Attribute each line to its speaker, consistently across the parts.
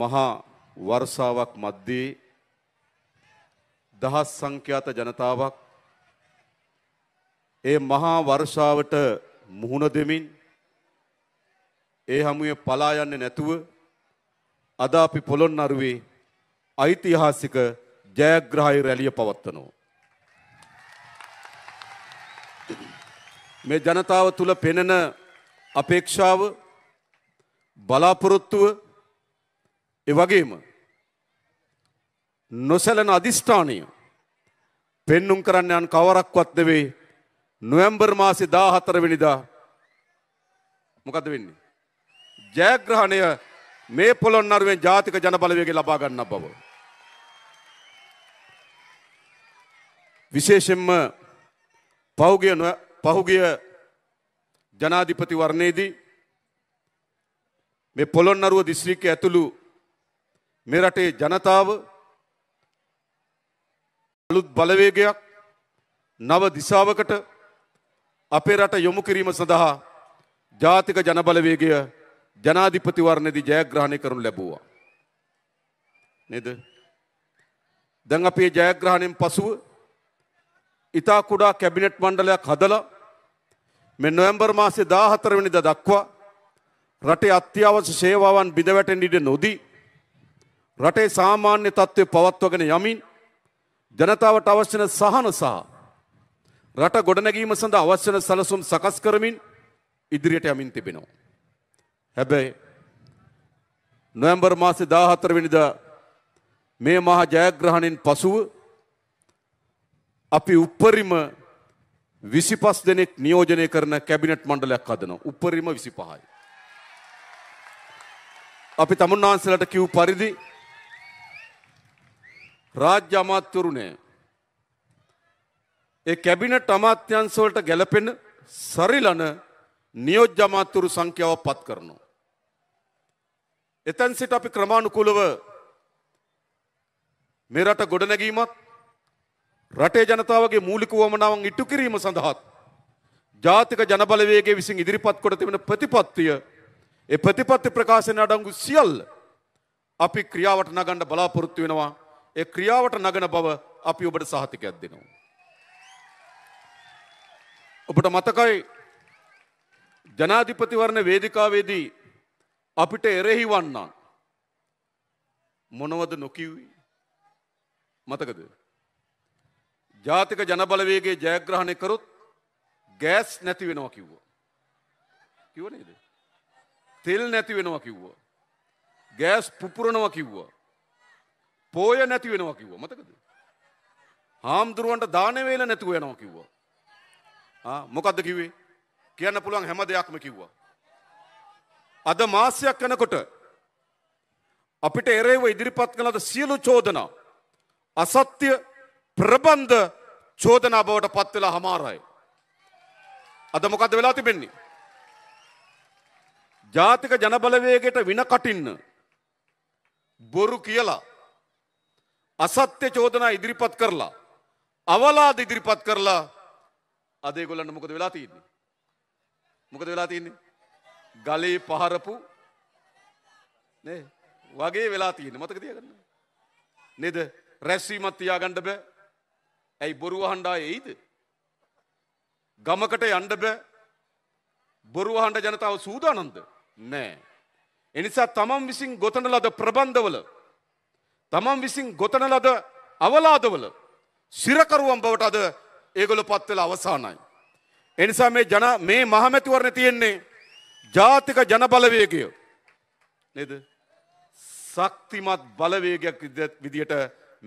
Speaker 1: මහා වර්ෂාවක් මැද්දේ දහස් සංඛ්‍යාත ජනතාවක් ඒ මහා වර්ෂාවට මුහුණ දෙමින් ඒ හමුවේ පලා යන්නේ නැතුව අද අපි පොළොන්නරුවේ ඓතිහාසික ජයග්‍රහයි රැළිය පවත්වනවා. මේ ජනතාව තුල පෙනෙන අපේක්ෂාව බලාපොරොත්තුව ඒ වගේම නොසැලෙන අදිෂ්ඨානය පෙන්눔 කරන්න යන කවරක්වත් නෙවෙයි නොවැම්බර් මාසේ 14 වෙනිදා මොකද වෙන්නේ? ජයග්‍රහණය මේ පොළොන්නරුවෙන් ජාතික ජනබලවේගය ලබා ගන්න බව. විශේෂයෙන්ම පහුගිය පහුගිය ජනාධිපතිවරණයේදී මේ පොළොන්නරුව දිස්ත්‍රික්කය ඇතුළු මෙරටේ ජනතාව අලුත් බලවේගයක් නව දිසාවකට අපේ රට යොමු කිරීම සඳහා ජාතික ජනබලවේගය ජනාධිපතිවරණයේදී ජයග්‍රහණය කරනු ලැබුවා. නේද? දැන් අපේ ජයග්‍රහණයෙන් පසුව ඉතා කුඩා කැබිනට් මණ්ඩලයක් හදලා මේ නොවැම්බර් මාසේ 14 වෙනිදා දක්වා රටේ අත්‍යවශ්‍ය සේවාවන් බිඳ වැටෙන්න ඉඩ නොදී රටේ සාමාන්‍ය තත්ත්වය පවත්වගෙන යමින් ජනතාවට අවශ්‍යන සහන සහ රට ගොඩනැගීම සඳ අවශ්‍යන සැලසුම් සකස් කරමින් ඉදිරියට යමින් තිබෙනවා. හැබැයි නොවැම්බර් මාසේ දාහතරවෙනිද මේ මහා ජයග්‍රහණයෙන් පසුව අපි උපරිම විසිපස් දෙනෙක් නියෝජනය කරන කැබිනට් මණ්ඩලයක් හදනවා. උපරිම විසිපහයි. අපි තමුන්නාන්සලට කිව් පරිදි රාජ්‍ය අමාත්‍යවරුනේ ඒ කැබිනට් අමාත්‍යංශ වලට ගැලපෙන සරිලන නියෝජ්‍ය අමාත්‍යවරු සංඛ්‍යාව පත් කරනවා. එතෙන් සිට අපි ක්‍රමානුකූලව මේ රට ගොඩනැගීමත් රටේ ජනතාවගේ මූලික වමනාවන් ඉටු කිරීම සඳහාත් ජාතික ජනබලවේගයේ විසින් ඉදිරිපත් කොට තිබෙන ප්‍රතිපත්තිය ඒ ප්‍රතිපත්ති ප්‍රකාශන අඩංගු සියල්ල අපි ක්‍රියාවට නගන්න බලාපොරොත්තු වෙනවා ඒ ක්‍රියාවට නගන බව අපි ඔබට සහතිකයක් දෙනවා. ඔබට මතකයි ජනාධිපතිවරණ වේදිකාවේදී අපිට එරෙහි වන්නා මොනවද නොකිව්වේ මතකද ජාතික ජනබලවේගේ ජයග්‍රහණය කරොත් ගෑස් නැති වෙනවා කිව්වා කිව්ව නේද තෙල් නැති වෙනවා කිව්වා ගෑස් පුපුරනවා කිව්වා පෝය නැති වෙනවා කිව්වා. මතකද? හාමුදුරුවන්ට දාන වේල නැතුව යනවා කිව්වා. ආ මොකද්ද කිව්වේ? කියන්න පුළුවන් හැම දෙයක්ම කිව්වා. අද මාසයක් යනකොට අපිට එරෙහිව ඉදිරිපත් කළ සියලු චෝදනා අසත්‍ය ප්‍රබන්ධ චෝදනා බවට පත් වෙලා හමාරයි. අද මොකද්ද වෙලා තිබෙන්නේ? ජාතික ජනබලවේගයට වින කටින්න බොරු කියලා අසත්‍ය චෝදනා ඉදිරිපත් කරලා අවලාද ඉදිරිපත් කරලා අද ඒගොල්ලන්ට මොකද වෙලා තියෙන්නේ? මොකද වෙලා තියෙන්නේ? ගලේ පහරපු නේ වගේ වෙලා තියෙන්නේ මතක තියාගන්න. නේද? රැස්වීමක් තියාගන්න බෑ. ඇයි බොරු අහන්න ආයේයිද? ගමකට යන්න බෑ. බොරු අහන්න ජනතාව සූදානම්ද? නෑ. එනිසා තමන් විසින් ගොතන ලද ප්‍රබන්ධවල තමන් විසින් ගොතන ලද අවලාදවල සිරකරුවන් බවට අද ඒගොල්ලෝ පත් වෙලා අවසానයි. ඒ නිසා මේ ජන මේ මහමැතිවරණ තියෙන්නේ ජාතික ජනබලවේගය. නේද? ශක්තිමත් බලවේගයක් විදියට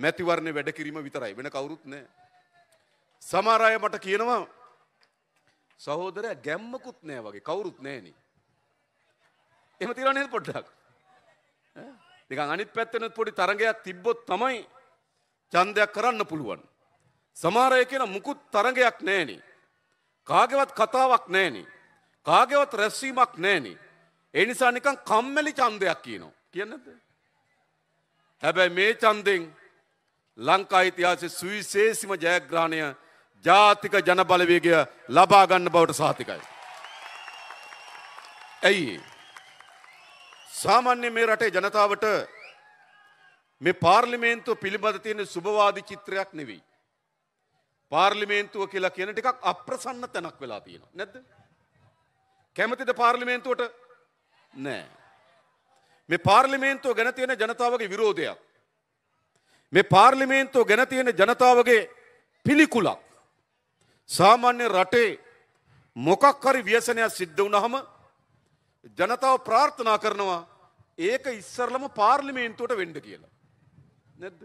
Speaker 1: මැතිවරණේ වැඩ කිරීම විතරයි. වෙන කවුරුත් නැහැ. සමහර අය මට කියනවා සහෝදරයා ගැම්මකුත් නැහැ වගේ කවුරුත් නැහෙනි. එහෙම තියලා නේද පොඩ්ඩක්? නිකන් අනිත් පැත්තෙනුත් පොඩි තරඟයක් තිබ්බොත් තමයි ඡන්දයක් කරන්න පුළුවන්. සමහර අය කියන මුකුත් තරඟයක් නැහෙනි. කාගේවත් කතාවක් නැහෙනි. කාගේවත් රැස්වීමක් නැහෙනි. ඒ නිසා නිකන් කම්මැලි ඡන්දයක් කියනවා. කියන්නේ නැද්ද? හැබැයි මේ ඡන්දෙන් ලංකා ඉතිහාසයේ සුවිශේෂීම ජයග්‍රහණය ජාතික ජනබලවේගය ලබා ගන්න බවට සාතිකයි. ඇයි? සාමාන්‍ය මේ රටේ ජනතාවට මේ පාර්ලිමේන්තුව පිළිබඳ තියෙන සුභවාදී චිත්‍රයක් නෙවෙයි. පාර්ලිමේන්තුව කියලා කියන ටිකක් අප්‍රසන්න තැනක් වෙලා තියෙනවා. නැද්ද? කැමතිද පාර්ලිමේන්තුවට? නෑ. මේ පාර්ලිමේන්තුව ගැන තියෙන ජනතාවගේ විරෝධයක්. මේ පාර්ලිමේන්තුව ගැන තියෙන ජනතාවගේ පිළිකුලක්. සාමාන්‍ය රටේ මොකක් හරි ව්‍යසනයක් සිද්ධ වුණාම ජනතාව ප්‍රාර්ථනා කරනවා ඒක ඉස්සරලම පාර්ලිමේන්තුවට වෙන්ඩ කියලා. නැද්ද.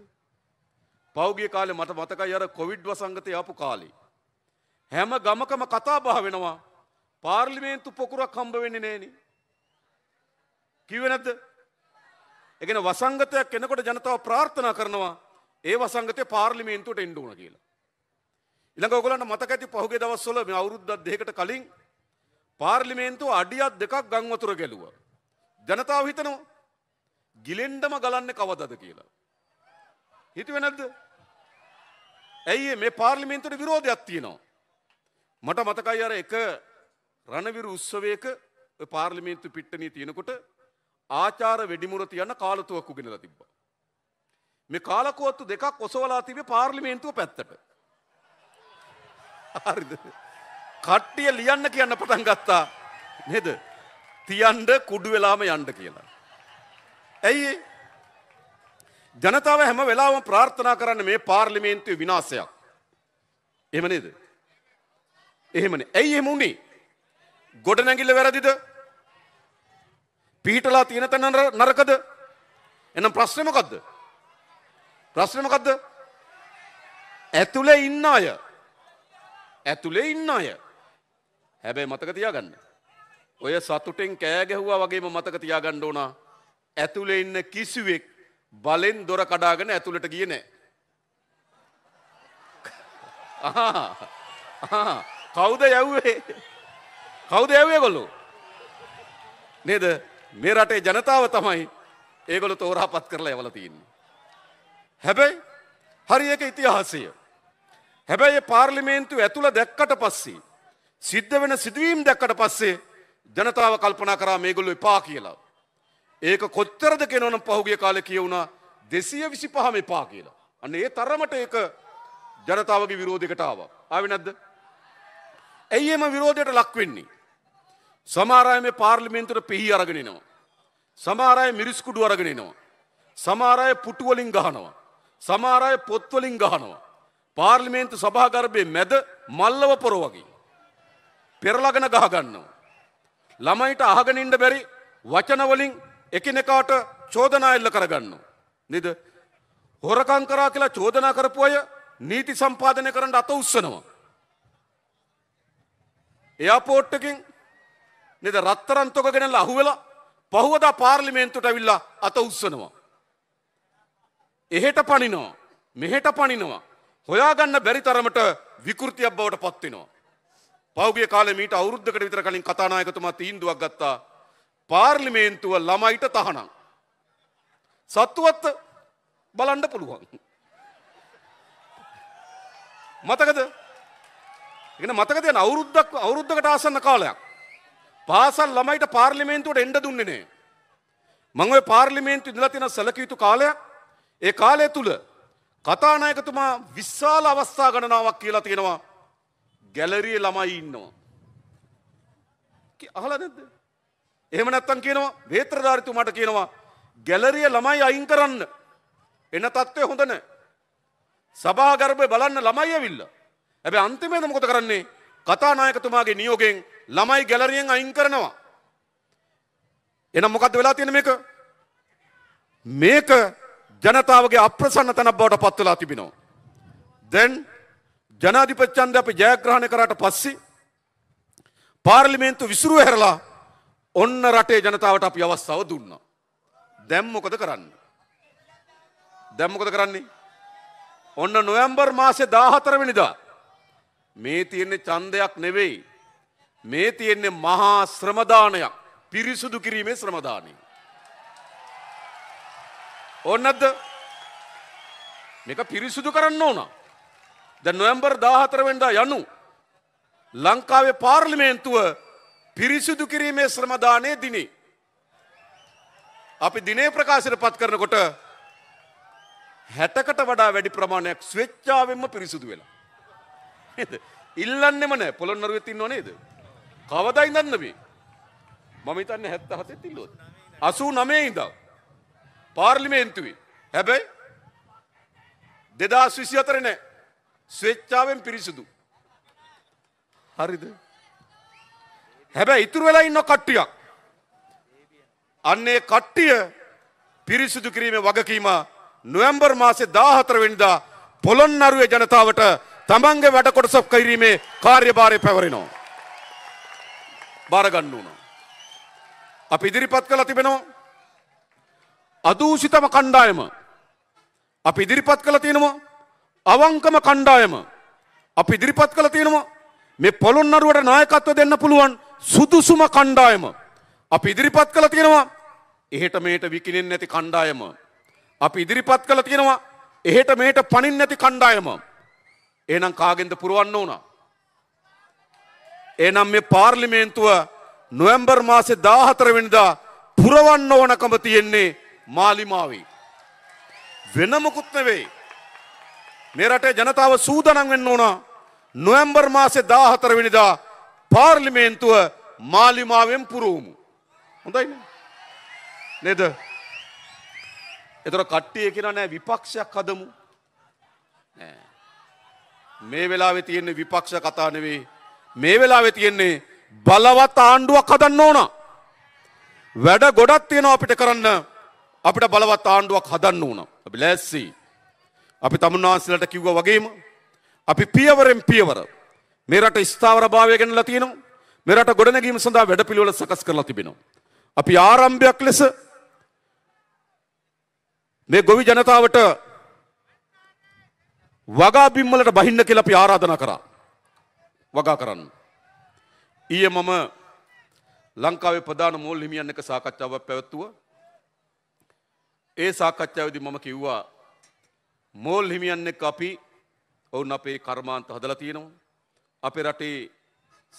Speaker 1: පෞගගේ කාලෙ මට මතකයි අර කොවිඩ්ව සංගතය ආපු කාලේ. හැම ගමකම කතාබා වෙනවා පාර්ලිමේන්තු පොකුරක් කම්බ වෙන්න නෑන. කිව නැද්ද. එකන වසංගතයක් එනකොට ජනතාව ප්‍රාර්ථනා කරනවා ඒ වසංගතය පාර්ලිමේන්තුවට එන්ඩුවන කියලා. ඉළඟ ඔගලන්න මතකඇති පහුගේ දවස්වල අවුරුද්දත් දෙකට කලින් පාර්ලිමේන්තුව අඩියත් දෙකක් ගංවතුර ගැලුව. ජනතාව හිතනවා. ගිලෙන්ඩම ගලන්න කවදද කියලා. හිතුව නැද්ද. ඇයි මේ පාර්ලිමේන්තුට විරෝධයක් තියෙනවා. මට මතකයි අර එක රණවිරු උත්සවයක පාර්ලිමේන්තු පිට්ටනී තියෙනකොට ආචාර වැඩිමුර තියන්න කාලතුවක්කු ගෙනලා තිබ්බා. මේ කාලකුවත්තු දෙකක් ඔසවලා තිබේ පාර්ලිමේන්තුව පැත්තට. හරිද. කට්ටිය ලියන්න කියන්න පටන් ගත්තා නේද? තියන්ඩ කුඩු වෙලාම යන්න කියලා. ඇයි ජනතාව හැම වෙලාවම ප්‍රාර්ථනා කරන්න මේ පාර්ලිමේන්තුවේ විනාශයක්. එහෙම නේද? එහෙමනේ. ඇයි එහෙම උනේ? ගොඩනැගිල්ල වැරදිද? පිහිටලා තියෙන තැන නරකද? එහෙනම් ප්‍රශ්නේ මොකද්ද? ප්‍රශ්නේ මොකද්ද? ඇතුලේ ඉන්න අය. ඇතුලේ ඉන්න අය. හැබැයි මතක තියාගන්න. ඔය සතුටෙන් කෑගැහුවා වගේම මතක තියාගන්න ඕනා ඇතුළේ ඉන්න කිසිවෙක් බලෙන් දොර කඩාගෙන ඇතුළට ගිය නෑ. කවුද යැව්වේ කවුද යැවේ කොල්ලු නේද මේ රටේ ජනතාව තමයි ඒගොලු තෝරාපත් කරලා යවල තියන්නේ. හැබැයි හරි ඒක ඉතිහාසය. හැබැයි පාර්ලිමේන්තු ඇතුළ දැක්කට පස්සේ සිද්ධ වෙන සිදුවීම් දැක්කට පස්සේ ජනතාව කල්පනා කරා මේගොල්ලෝ එපා කියලා. ඒක කොච්චරද කියනවනම් පහුගිය කාලේ කියුණා 225 එපා කියලා. අන්න ඒ තරමට ඒක ජනතාවගේ විරෝධයකට ආවා. ආවේ නැද්ද? ඇයි එම විරෝධයට ලක් වෙන්නේ? සමහර අය මේ පාර්ලිමේන්තුවට පිහි අරගෙන එනවා. සමහර අය මිරිස් කුඩු අරගෙන එනවා. සමහර අය පුටු වලින් ගහනවා. සමහර අය පොත් වලින් ගහනවා. පාර්ලිමේන්තු සභාගර්භයේ මැද මල්ලව පොර වගේ. පෙරලගෙන ගහගන්නවා. ළමයිට අහගෙන ඉන්න බැරි වචනවලින් එකිනෙකාට චෝදනා එල්ල කරගන්නවා. නේද? හොරකම් කරා කියලා චෝදනා කරපු අය නීති සම්පාදනය කරන්න අත උස්සනවා. එයාපෝට් එකකින් නේද රත්තරන් තොග ගෙනල්ලා අහුවෙලා පහුවදා පාර්ලිමේන්තුවට ඇවිල්ලා අත උස්සනවා. එහෙට පනිනවා. මෙහෙට පනිනවා. හොයාගන්න බැරි තරමට විකෘතියක් බවට පත්වෙනවා. පෞගිය කාලේ මීට අවුරුද්දකට විතර කලින් කතානායකතුමා තීන්දුවක් ගත්තා. පාර්ලිමේන්තුව ළමයිට තහනම්. සත්තුවත්ත බලන්න පුළුවන්. මතකද? එන මතකද යන අවුරුද්දක් අවුරුද්දකට ආසන්න කාලයක්. පාසල් ළමයිට පාර්ලිමේන්තුවට එන්න දුන්නේ නෑ. මං ඔය පාර්ලිමේන්තු ඉඳලා තියෙන සැලකිය යුතු කාලයක්. ඒ කාලය තුල කතානායකතුමා විශාල අවස්ථා ගණනාවක් කියලා තියෙනවා. ගැලරිය ළමයි ඉන්නවා. අහලා නැද්ද? එහෙම නැත්තම් කියනවා වේත්‍රධාරිතුමාට කියනවා ගැලරිය ළමයි අයින් කරන්න. එන තත්ත්වය හොඳ නැහැ. සභාගර්භය බලන්න ළමයි ඇවිල්ලා. හැබැයි අන්තිමේද මොකද කරන්නේ? කතානායකතුමාගේ නියෝගයෙන් ළමයි ගැලරියෙන් අයින් කරනවා. එහෙනම් මොකද්ද වෙලා තියෙන්නේ මේක? මේක ජනතාවගේ අප්‍රසන්න තැනක් බවට පත් වෙලා තිබෙනවා. දැන් ජනාධිපච්චන්ද අපි ජයග්‍රහණය කරාට පස්සේ පාර්ලිමේන්තු විසුරු හැරලා ඔන්න රටේ ජනතාවට අපි අවස්ථාව දුන්නා. දැම්මොකද කරන්න. දැම්මොකද කරන්නේ. ඔන්න නොවැම්බර් මාසේ දාහතරවෙනිදා. මේ තියෙන්නේ චන්දයක් නෙවෙයි. මේ තියෙන්නේ මහා ශ්‍රමදානයක් පිරිසුදු කිරීමේ ශ්‍රමදානී. ඔන්නද මේක පිරිසුදු කරන්න ඕනා. ද නොවැම්බර් දාහතරවෙන්ඩා යනු. ලංකාවේ පාර්ලිමේන්තුව පිරිසිදු කිරීමේ ශ්‍රමදානය දිනේ. අපි දිනේ ප්‍රකාශයට පත් කරනකොට හැටකට වඩා වැඩි ප්‍රමාණයක් ස්වෙච්චාවෙන්ම පිරිසුදු වෙලා. ඉල්ලන්නෙම නෑ පොළොන්නරුව තින්න නේද. කවදා ඉඳන්න මේ. මම හිතන්න හැත්ත හතේ තිල්ලොත්. අසූ නමේ ඉඳව. පාර්ලිමේන්තුවේ හැබැයි දෙදස් විසි අතර නෑ ස්වේච්චාවෙන් පිරිසිදු. හරිද? හැබැයි ඉතුරු වෙලා ඉන්න කට්ටියක්. අන්නේ කට්ටිය පිරිසිදු කිරීමේ වගකීම නොවැම්බර් මාසේ 14 වෙනිදා පොළොන්නරුවේ ජනතාවට තමන්ගේ වැඩ කොටස කිරීමේ කාර්යභාරය පැවරෙනවා. බාර ගන්න උනා. අපි ඉදිරිපත් කළා තිබෙනවා. අදූෂිතම කණ්ඩායම අපි ඉදිරිපත් කළා තියෙනවා. අවංකම කණ්ඩායම අපි ඉදිරිපත් කළ තියෙනවා මේ පොළොන්නරුවට නායකත්ව දෙන්න පුළුවන් සුදුසුම කණ්ඩායම අපි ඉදිරිපත් කළ තියෙනවා එහෙට මේට විකිණෙන් නැති කණ්ඩායම අපි ඉදිරිපත් කළ තියෙනවා එහෙට මේට පණින් නැති කණ්ඩායම එහෙනම් කාගෙන්ද පුරවන්න ඕන එහෙනම් මේ පාර්ලිමේන්තුව නොවැම්බර් මාසේ 14 වෙනිදා පුරවන්න ඕනකම තියෙන්නේ මාලිමාවේ වෙන මොකුත් නෙවෙයි මේ රටේ ජනතාව සූදානම් වෙන්න ඕන. නොවැම්බර් මාසේ 14 වෙනිදා පාර්ලිමේන්තුව මාලිමාවෙන් පුරවමු. හොඳයිනේ. නේද? ඒතර කට්ටිය කියනවා නෑ විපක්ෂයක් හදමු. නෑ. මේ වෙලාවේ තියෙන්නේ විපක්ෂ කතා නෙවෙයි. මේ වෙලාවේ තියෙන්නේ බලවත් ආණ්ඩුවක් හදන්න ඕන. වැඩ ගොඩක් තියෙනවා අපිට කරන්න. අපිට බලවත් ආණ්ඩුවක් හදන්න ඕන. අපි ලෑස්තියි. අපි තමුන්නාන්සලට කිව්ව වගේම අපි පියවරෙන් පියවර මේ රට ස්ථාවර භාවය ගැනලා තියෙනවා මේ රට ගොඩනැගීම සඳහා වැඩපිළිවෙල සකස් කරලා තිබෙනවා අපි ආරම්භයක් ලෙස මේ ගොවි ජනතාවට වගා බිම්වලට බහින්න කියලා අපි ආරාධනා කරා වගා කරන්න ඊයේ මම ලංකාවේ ප්‍රධාන මූල් හිමියන් එක සාකච්ඡාවක් පැවැත්තුවා ඒ සාකච්ඡාවේදී මම කිව්වා මෝල් හිමියන් එක්ක අපි ඔවුන් අපේ කර්මාන්ත හදලා තියෙනවා. අපේ රටේ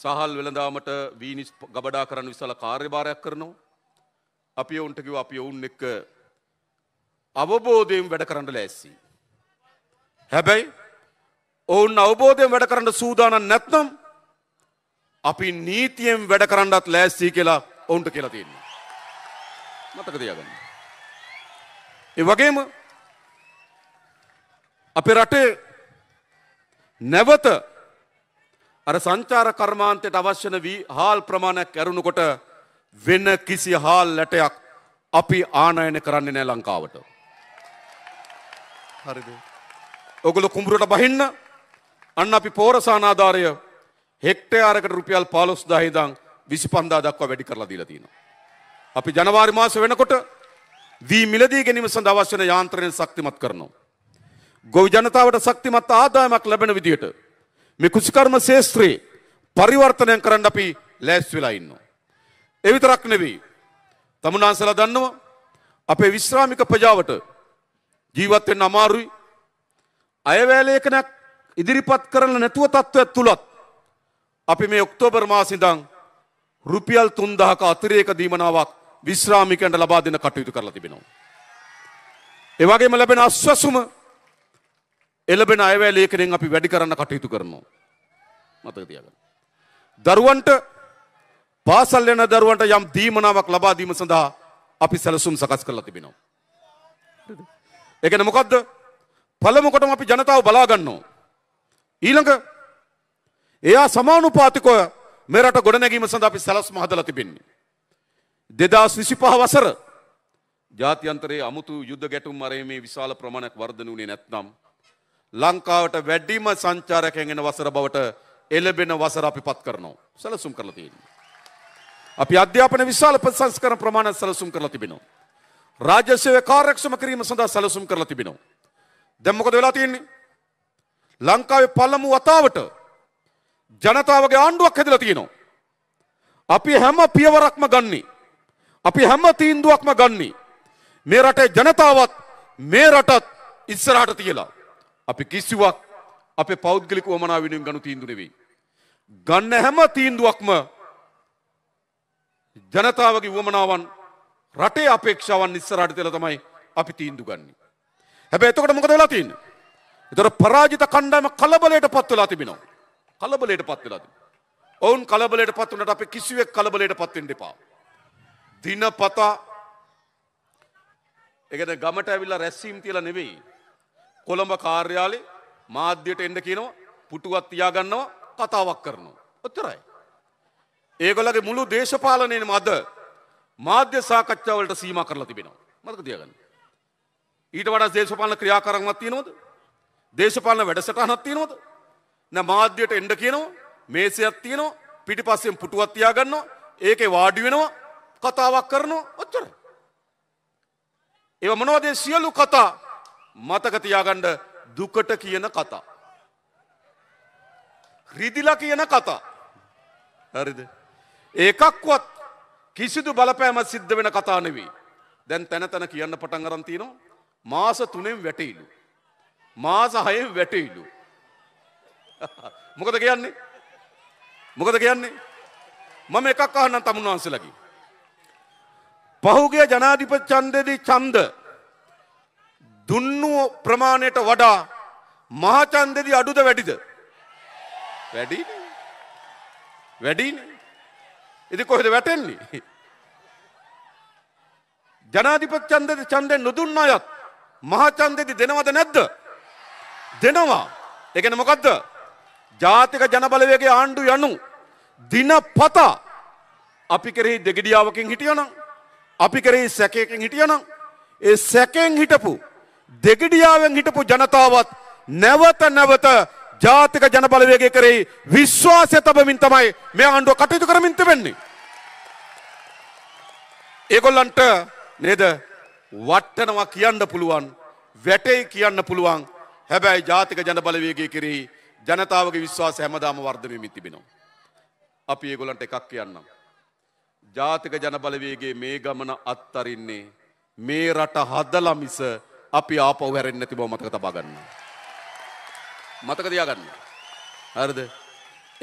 Speaker 1: සහල් වෙළඳාමට වීනිස් ගබඩා කරන්න විශාල කාර්යභාරයක් කරනවා. අපි ඔවුන්ට කිව්වා අපි ඔවුන් එක්ක අවබෝධයෙන් වැඩ කරන්න ලෑස්ති. හැබැයි ඔවුන් අවබෝධයෙන් වැඩ කරන්න සූදානම් නැත්නම් අපි නීතියෙන් වැඩ කරන්නත් ලෑස්ති කියලා ඔවුන්ට කියලා තියෙනවා. මතක තියාගන්න. ඒ වගේම අපේ රටේ නැවත අර සංචාර කර්මාන්තයට අවශ්‍යන වී හාල් ප්‍රමාණයක් ඇරුණුකොට වෙන කිසි හාල් ලැටයක් අපි ආනයන කරන්නේ නෑ ලංකාවට. හරිද. ඔගුල කුඹුරට බහින්න අන්න අපි පෝරසානාධාරය හෙක්ටයාරකට රුපියල් පාලොස් දහිදං විසි පන්දා දක්වා වැඩි කරලා දීලතින. අපි ජනවාරි මාස වෙනකොට දී මිලදී ගැනීම සඳ අවශ්‍යන යාන්ත්‍රණය සක්තිමත් කරනවා. ගොවි ජනතාවට ශක්තිමත් ආදායමක් ලැබෙන විදිහට මේ කුසිකර්ම ශේස්ත්‍රයේ පරිවර්තනය කරන්න අපි ලෑස්ති වෙලා ඉන්නවා. ඒ විතරක් නෙවෙයි. තමුනාන්සලා දන්නවා අපේ විශ්‍රාමික ප්‍රජාවට ජීවත් වෙන්න අමාරුයි. අයවැය ලේඛනයක් ඉදිරිපත් කරලා නැතුව තත්ත්වයක් තුලත් අපි මේ ඔක්තෝබර් මාසෙ ඉඳන් රුපියල් 3000ක අතිරේක දීමනාවක් විශ්‍රාමිකයන්ට ලබා දෙන කටයුතු කරලා තිබෙනවා. ඒ වගේම ලැබෙන අස්වැසුම එලබෙන අයවැය ලේඛනයෙන් අපි වැඩි කරන්න කටයුතු කරනවා. මතක තියාගන්න. දරුවන්ට පාසල් යන දරුවන්ට යම් දීමනාවක් ලබා දීම සඳහා අපි සැලසුම් සකස් කරලා තිබෙනවා. ඒ කියන්නේ මොකද්ද? පළමු කොටම අපි ජනතාව බලා ගන්නවා. ඊළඟ එයා සමානුපාතිකව මේ රට ගොඩනැගීම සඳහා අපි සැලසුම් හදලා තිබෙන්නේ. 2025 වසර ජාත්‍යන්තරයේ අමුතු යුද්ධ ගැටුම් මරේ මේ විශාල ප්‍රමාණයක් වර්ධනය වුණේ නැත්නම් ලංකාවට වැඩිම සංචාරකයන් එන වසර බවට එළබෙන වසර අපි පත් කරනවා. සැලසුම් කරලා තියෙනවා. අපි අධ්‍යාපන විශාල ප්‍රසංස්කරණ ප්‍රමාණයක් සැලසුම් කරලා තිබෙනවා. රාජ්‍ය සේවය කාර්යක්ෂම කිරීම සඳහා සැලසුම් කරලා තිබෙනවා. දැන් මොකද වෙලා තියෙන්නේ? ලංකාවේ පළමු වතාවට ජනතාවගේ ආණ්ඩුවක් හැදලා තියෙනවා. අපි හැම පියවරක්ම ගන්නේ. අපි හැම තීන්දුවක්ම ගන්නේ. මේ රටේ ජනතාවත් මේ රටත් ඉස්සරහට තියලා අපි කිසිවක් අපේ පෞද්ගලික වමනා වෙනුවෙන් ගනු තීන්දුව නෙවෙයි. ගන්න හැම තීන්දුවක්ම ජනතාවගේ වමනාවන් රටේ අපේක්ෂාවන් ඉස්සරහට තියලා තමයි අපි තීන්දුව ගන්නෙ. හැබැයි එතකොට මොකද වෙලා තියෙන්නේ? ඒතර පරාජිත කණ්ඩායම කලබලයට පත් වෙලා තිබෙනවා. කලබලයට පත් වෙලා තිබෙනවා. ඔවුන් කලබලයට පත් වුණාට අපි කිසිවෙක් කලබලයට පත් වෙන්න එපා. දිනපතා ඒකට ගමට ඇවිල්ලා රැස්වීම් තියලා නෙවෙයි කොළඹ කාර්යාලෙ මාධ්‍යයට එන්ඩ කියනවා පුටුවත් තියාගන්නවා කතාවක් කරනවා. ඔච්චරයි. ඒගොල්ලගේ මුළු දේශපාලනයන මද මාධ්‍ය සාකච්ඡාවලට සීම කරලා තිබෙනවා. මතක තියගන්න. ඊට වඩා දේශපාලන ක්‍රියාකරමක් තියෙනවද? දේශපාලන වැඩසටහනක් තියෙනවද? නැ මාධ්‍යයට එන්න කියනවා මේසයක් තියෙනවා පිටිපස්සෙන් පුටුවක් තියාගන්නවා ඒකේ වාඩි වෙනවා කතාවක් කරනවා ඔච්චරයි. ඒව මොනවද සියලු කතා මතකතියාගණ්ඩ දුකට කියන කතා. රිදිලා කියන කතා. හරිද. ඒකක්වත් කිසිදු බලපෑම සිද්ධ වෙන කතා නෙවී. දැන් තැන තැන කියන්න පටන් අරන්තිනවා මාස තුනෙන් වැටයිලු. මාස හයෙන් වැටයිලු. මොකද කියන්නේ. මොකද කියන්නේ. මම එකක් අහන්න තමුන් වහන්සලකි. පහුගේ ජනාධිප චන්දෙදී චන්ද දුන්නු ප්‍රමාණයට වඩා මහචන්දෙදි අඩුද වැඩිද. වැඩි වැඩි එති කොහෙද වැටෙන්නේ. ජනාධිපච්චන්දද චන්දය නොදුන්න අයත් මහචන්දෙති දෙනවද නැද්ද. දෙනවා එකන මොකක්ද ජාතික ජනබලවගේ ආණ්ඩු යනු දින පතා අපි කෙරෙහි දෙගිඩියාවකින් හිටියනම් අපි කෙරෙහි සැකයකින් හිටියනම් ඒ සැකෙන් හිටපු දෙගිඩියාවෙන් හිටපු ජනතාවත් නැවත නැවත ජාතික ජනබලවේගය කරේ විශ්වාසය තබමින් තමයි මේ ආණ්ඩුව කටයුතු කරමින් තිබෙන්නේ. ඒගොල්ලන්ට නේද වට්ටනවා කියන්න පුළුවන් වැටෙයි කියන්න පුළුවන් හැබැයි ජාතික ජනබලවේගය කරේ ජනතාවගේ විශ්වාස හැමදාම වර්ධනයමින් තිබෙනවා. අපි ඒගොලන්ට එකක් කියන්නම්. ජාතික ජනබලවේගේ මේ ගමන අත්තරින්නේ මේ රට හදලමිස අපි ආපහු හැරෙන්නේ නැති බව මතක තබා ගන්න. මතක තියා ගන්න. හරිද?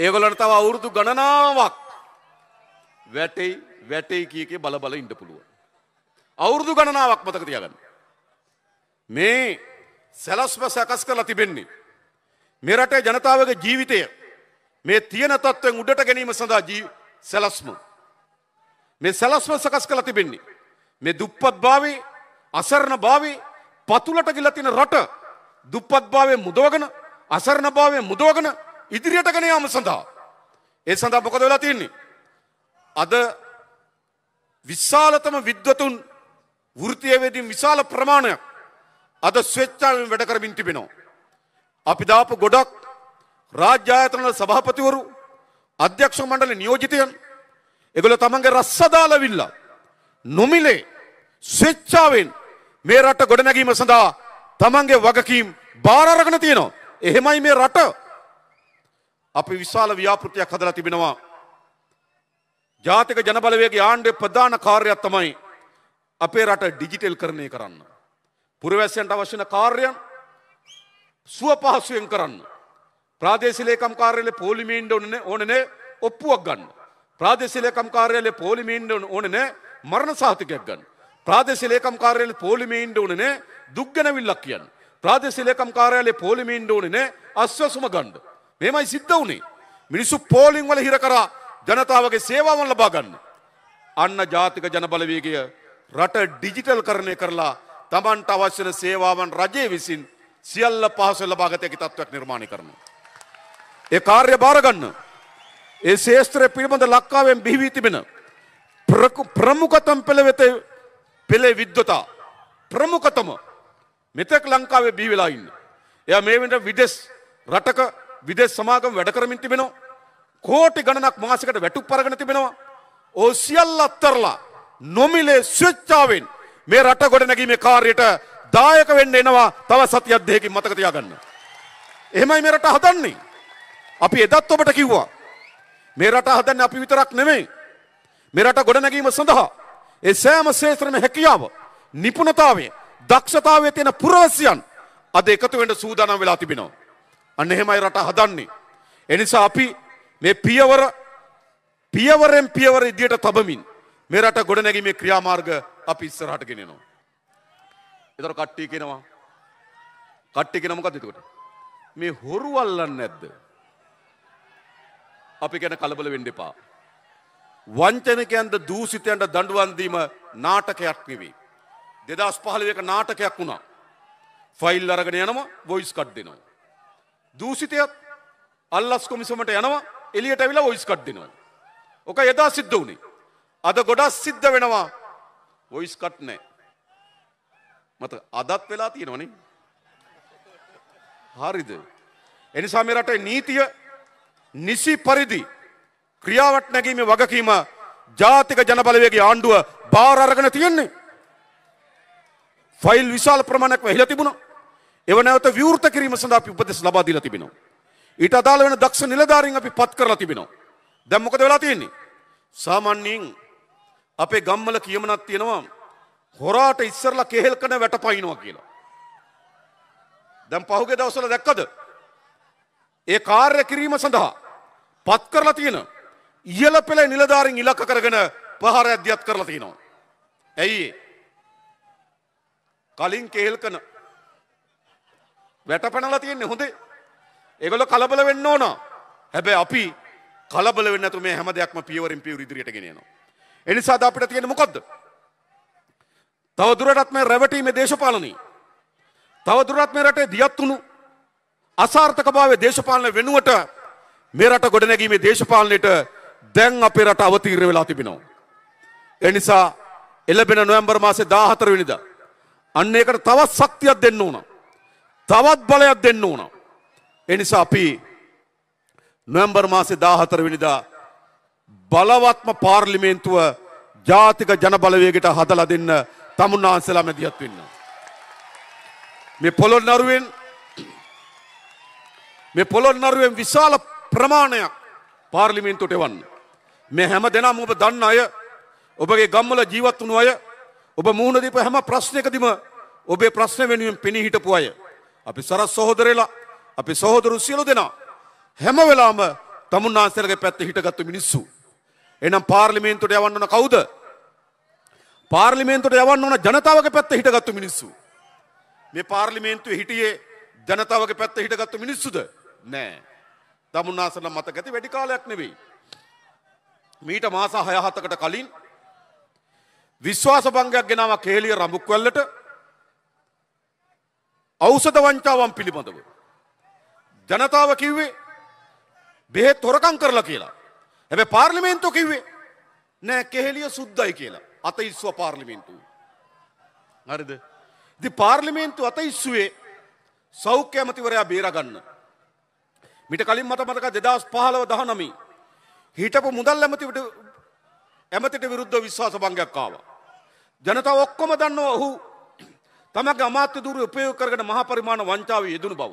Speaker 1: ඒගොල්ලන්ට තව අවුරුදු ගණනාවක් වැටෙයි වැටෙයි කිය කී බල බල ඉන්න පුළුවන්. අවුරුදු ගණනාවක් මතක තියා ගන්න. මේ සැලැස්ම සකස් කරලා තිබෙන්නේ මේ රටේ ජනතාවගේ ජීවිතය මේ තියෙන තත්ත්වෙන් උඩට ගැනීම සඳහා සැලැස්ම මේ සැලැස්ම සකස් කරලා තිබෙන්නේ මේ දුප්පත් භාවයේ අසරණ භාවයේ පතුලට ගිල තින රට දුප්පත්භාවය මුදවගෙන අසරණභාවය මුදවගෙන ඉදිරියට ගෙන යාම සඳහා. ඒ සඳහා මොකද වෙලා තියෙන්නේ. අද විශාලතම විද්වතුන් වෘතියවේදී විශාල ප්‍රමාණයක් අද ස්වේච්ඡාවෙන් වැඩ කරමින් තිබෙනවා. අපි දාපු ගොඩක් රාජ්‍ය ආයතන සභාපතිවරු අධ්‍යක්ෂ මණ්ඩල නියෝජිතයන් ඒගොල්ලෝ තමන්ගේ රස්සදාලවිල්ලා නොමිලේ ස්වේච්ඡාවෙන් මේ රට ගොඩනැගීම සඳහා තමන්ගේ වගකීම් බාරරගෙන තියෙනවා. එහෙමයි මේ රට. අපි විශාල ව්‍යාපෘතියක් හදලා තිබෙනවා. ජාතික ජනබලවේගේ ආණ්ඩුවේ ප්‍රධාන කාර්යයක් තමයි අපේ රට ඩිජිටල් කරණය කරන්න. පුරවැසියන්ට අවශ්‍ය වෙන කාර්යයන් සුව පහසුවෙන් කරන්න. ප්‍රාදේශීය ලේකම් කාර්යාලේ පොලිමේන්ඩ ඕනේ ඕනේ ඔප්පුවක් ගන්න. ප්‍රාදේශීය ලේකම් කාර්යාලේ පොලිමේන්ඩ ඕනේ මරණ සහතිකයක් ගන්න. ප්‍රාදේශ ලේකම් කාර්යාලේ පොලිමේින්ඩ ඕනේ නෑ දුක්ගෙනවිල්ලක් කියන්න. ප්‍රාදේශ ලේකම් කාර්යාලේ පොලිමේින්ඩ ඕනේ නෑ අස්වැසුම ගන්න. මේමයි සිද්ධ වුනේ. මිනිස්සු පෝලිං වල හිර කරා ජනතාවගේ සේවාවන් ලබා ගන්න. අන්න ජාතික ජනබලවේගය රට ඩිජිටල් කරණය කරලා තමන්ට අවශ්‍යන සේවාවන් රජය විසින් සියල්ල පහසු ලබාගතයකි තත්ත්වයක් නිර්මාණය කරනවා. ඒ කාර්ය භාරගන්න. ඒ ශේෂත්‍රය පිළිබඳ ලක්කාවෙන් බිහිවී තිබෙන. ප්‍රමුඛතම් පෙළ වෙත පෙළේ විද්වතා ප්‍රමුඛතම මෙතෙක් ලංකාවේ බිහි වෙලා ඉන්න. එයා මේ වෙනට විදෙස් රටක විදෙස් සමාගම් වැඩ කරමින් තිබෙනවා. කෝටි ගණනක් මාසයකට වැටුප් අරගෙන තිබෙනවා. ඕ සියල්ල අත්තරලා නොමිලේ ස්වච්ඡාවෙන් මේ රට ගොඩනැගීමේ කාර්යයට දායක වෙන්න එනවා තව සතියක් දෙකකින් මතක තියාගන්න. එහෙමයි මේ රට හදන්නේ. අපි එදත් ඔබට කිව්වා. මේ රට හදන්නේ අපි විතරක් නෙමෙයි. මේ රට ගොඩනැගීම සඳහා ඒ සෑම ශේත්‍රම හැකියාව නිපුණතාවය දක්ෂතාවය තියෙන පුරවැසියන් අද එකතු වෙන්න සූදානම් වෙලා තිබෙනවා. අන්න එහෙමයි රට හදන්නේ. එනිසා අපි මේ පියවර පියවරෙන් පියවර ඉදිරියට තබමින් මේ රට ගොඩනැගීමේ ක්‍රියාමාර්ග අපි ඉස්සරහට ගෙනෙනවා. ඒතර කට්ටිය කියනවා කට්ටිය කියන මොකද්ද එතකොට? මේ හොරු අල්ලන්නේ නැද්ද? අපි ගැන කලබල වෙන්න එපා. වංචනකයන්ද දූසිතයන්ට දඩුවන්දීම නාටකයක් නෙවේ. දෙදස් පහලවක නාටකයක් වුණා. ෆයිල් අරගෙන යනවා වොයිස් කට් දෙනවා. දූසිතයත් අල්ලස් කොමිසමට යනවා එලියට ඇවිලා වොයිස් කට් දෙනවා. ඕක එදා සිද්ධ වුණේ. අද ගොඩක් සිද්ධ වෙනවා වොයිස් කට් නෑ. මත අදත් වෙලා තියෙනවනේ. හරිද. එනිසා මේ රටේ නීතිය නිසි පරිදි ක්‍රියාවට නැගීමේ වගකීම ජාතික ජනබලවේගේ ආණ්ඩුව බාර අරගෙන තියෙන්නේ. ෆයිල් විශාල ප්‍රමාණයක් වැහිලා තිබුණා. ඒව නැවත විවෘත කිරීම සඳහා අපි උපදෙස් ලබා දීලා තිබෙනවා. ඊට අදාළ වෙන දක්ෂ නිලධාරීන් අපි පත් කරලා තිබෙනවා. දැන් මොකද වෙලා තියෙන්නේ? සාමාන්‍යයෙන් අපේ ගම්වල කියමනක් තියෙනවා හොරාට ඉස්සරලා කෙහෙල් කන වැටපයින්නවා කියලා. දැන් පහුගිය දවස්වල දැක්කද? ඒ කාර්ය කිරීම සඳහා පත් කරලා තියෙනවා ඉහල පෙළ නිලධාරින් ඉලක්ක කරගෙන ප්‍රහාර අධ්‍යත් කරලා තියෙනවා. ඇයි කලින් කේල් කන වැටපනලා තියෙන්නේ හොඳේ ඒගොල්ල කලබල වෙන්න ඕන හැබැයි අපි කලබල වෙන්න නැතුව මේ හැම දෙයක්ම පියවරින් පියවර ඉදිරියට ගෙන යනවා. ඒ නිසාද අපිට තියෙන්නේ මොකද්ද? තව දුරටත් මේ රැවටීමේ දේශපාලනී තව දුරටත් මේ රටේ දියත්තුණු අසාර්ථකභාවයේ දේශපාලන වෙනුවට මේ රට ගොඩනැගීමේ දේශපාලනයට දැන් අපේ රට අවතීර්ය වෙලා තිබෙනවා. ඒ නිසා එළබෙන නොවැම්බර් මාසේ 14 වෙනිදා අන්න ඒකට තවත් ශක්තියක් දෙන්න ඕන. තවත් බලයක් දෙන්න ඕන. ඒ නිසා අපි නොවැම්බර් මාසේ 14 වෙනිදා බලවත්ම පාර්ලිමේන්තුව ජාතික ජනබලවේගයට හදලා දෙන්න තමුන්නාන්සලා මැදිහත් වෙන්න. මේ පොළොන්නරුවෙන් මේ පොළොන්නරුවෙන් විශාල ප්‍රමාණයක් පාර්ලිමින්තුට එවන්න. මේ හැම දෙනම් ඔබ දන්න අය ඔබගේ ගම්මල ජීවත් වුණු අය ඔබ මුහුණදීප හැම ප්‍රශ්නයකදීම ඔබේ ප්‍රශ්න වෙනුවෙන් පෙනී හිටපු අය. අපි සරස් සහෝදරයලා අපි සහෝදරු සියලු දෙනා හැම වෙලාම තමුන්නාන්සේලගේ පැත්තේ හිටගත්තු මිනිස්සු. එහෙනම් පාර්ලිමේන්තුවට යවන්න ඕන කවුද? පාර්ලිමේන්තුවට යවන්න ඕන ජනතාවගේ පැත්තේ හිටගත්තු මිනිස්සු. මේ පාර්ලිමේන්තුවේ හිටියේ ජනතාවගේ පැත්තේ හිටගත්තු මිනිස්සුද? නෑ. දමුන්නාසන මතක ඇති වැඩි කාලයක් නෙවෙයි. මීට මාස හයහතකට කලින් විශ්වාස භංගයක් ගෙනාව කේලිය රඹුක්වැල්ලට ඖෂධ වංචාවන් පිළිබඳව. ජනතාව කිව්වේ බෙහෙත් හොරකම් කරලා කියලා. හැබැයි පාර්ලිමේන්තුව කිව්වේ නෑ කෙහෙලිය සුද්දයි කියලා. අතයිස්ව පාර්ලිමේන්තුව. හරිද? ඉතින් පාර්ලිමේන්තුව අතයිස්සුවේ සෞඛ්‍ය ඇමතිවරයා බේරගන්න මිට කලින් මත මතක දෙදස් පහලව දහනමි. හිටපු මුදල් ඇමතිට ඇමතිට විරුද්ධ විශ්වාස බංගයක්කාව. ජනතාව ඔක්කොම දන්නවා ඔහු තමගේ අමාත්‍ය දුර උපයෝග කරගෙන මහ පරිමාණ වංචාව යෙදුණු බව.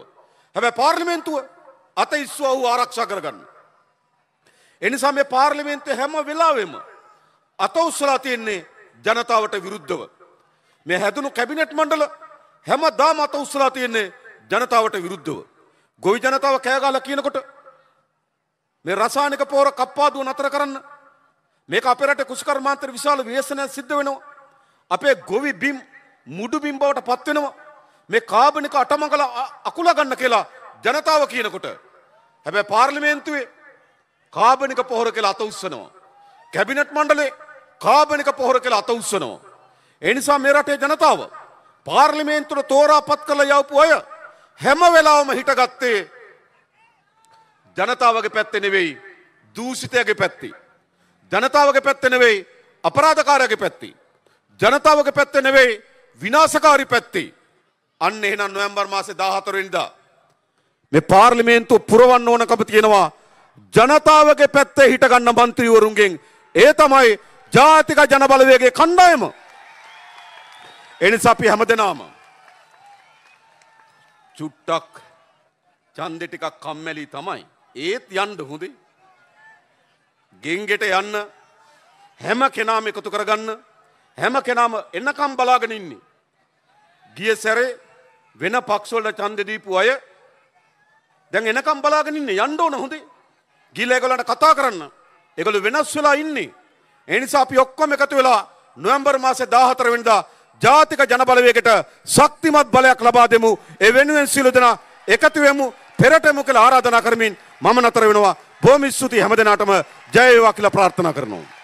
Speaker 1: හැබැයි පාර්ලිමේන්තුව අත ඉස්සුව ඔහු ආරක්ෂා කරගන්න. එනිසා මේ පාර්ලිමේන්තුවේ හැම වෙලාවෙම අත උස්සලා තියෙන්නේ ජනතාවට විරුද්ධව. මේ හැදුණු කැබිනට් මණ්ඩල හැම දාම අත උස්සලා තියෙන්නේ ජනතාවට විරුද්ධව. ගොවි ජනතාව කෑගාල කියනකොට මේ රසායනික පෝර කප්පාදුව නතර කරන්න මේක අපේ රටේ කුෂ්කර්මාන්තර විශාල ව්‍යසනයක් සිද්ධ වෙනවා අපේ ගොවි බිම් මුඩු බිම් බවට පත් වෙනවා මේ කාබනික අටමඟල අකුලා ගන්න කියලා ජනතාව කියනකොට හැබැයි පාර්ලිමේන්තුවේ කාබනික පොහොර කියලා අත උස්සනවා කැබිනට් මණ්ඩලේ කාබනික පොහොර කියලා අත උස්සනවා ඒ නිසා මේ රටේ ජනතාව පාර්ලිමේන්තුවට තෝරාපත් කරලා යවපු අය හැම වෙලාවම හිටගත්තේ ජනතාවගේ පැත්තේ නෙවෙයි දූෂිතයගේ පැත්තේ. ජනතාවගේ පැත්තේ නෙවෙයි අපරාධකාරයාගේ පැත්තේ. ජනතාවගේ පැත්තේ නෙවෙයි විනාශකාරී පැත්තේ. අන්න එහෙනම් නොවැම්බර් මාසේ 14 වෙනිදා මේ පාර්ලිමේන්තුව පුරවන්න ඕනකම තියෙනවා ජනතාවගේ පැත්තේ හිටගන්න මන්ත්‍රීවරුන්ගෙන් ඒ තමයි ජාතික ජනබලවේගේ කණ්ඩායම. එනිසා අපි හැමදෙනාම චුට්ටක් චන්දෙ ටිකක් කම්මැලි තමයි. ඒත් යන්න හොඳේ. ගෙන්ගෙට යන්න හැම කෙනාම එකතු කරගන්න හැම කෙනාම එන්නකම් බලාගෙන ඉන්නේ. ගිය සැරේ වෙන පක්ෂවලට ඡන්ද දීපු අය දැන් එනකම් බලාගෙන ඉන්නේ යන්න ඕන හොඳේ. ගිහලා ඒගොල්ලන්ට කතා කරන්න. ඒගොල්ලෝ වෙනස් වෙලා ඉන්නේ. ඒ නිසා අපි ඔක්කොම එකතු වෙලා නොවැම්බර් මාසේ 14 වෙනිදා ජාතික ජනබලවයකට ශක්තිමත් බලයක් ලබා දෙමු ඒ වෙනුවෙන් සියලු දෙනා එකතු වෙමු පෙරටමු කියලා ආරාධනා කරමින් මම නතර වෙනවා බොහොම ස්තුතියි හැමදෙනාටම ජය වේවා කියලා ප්‍රාර්ථනා කරනවා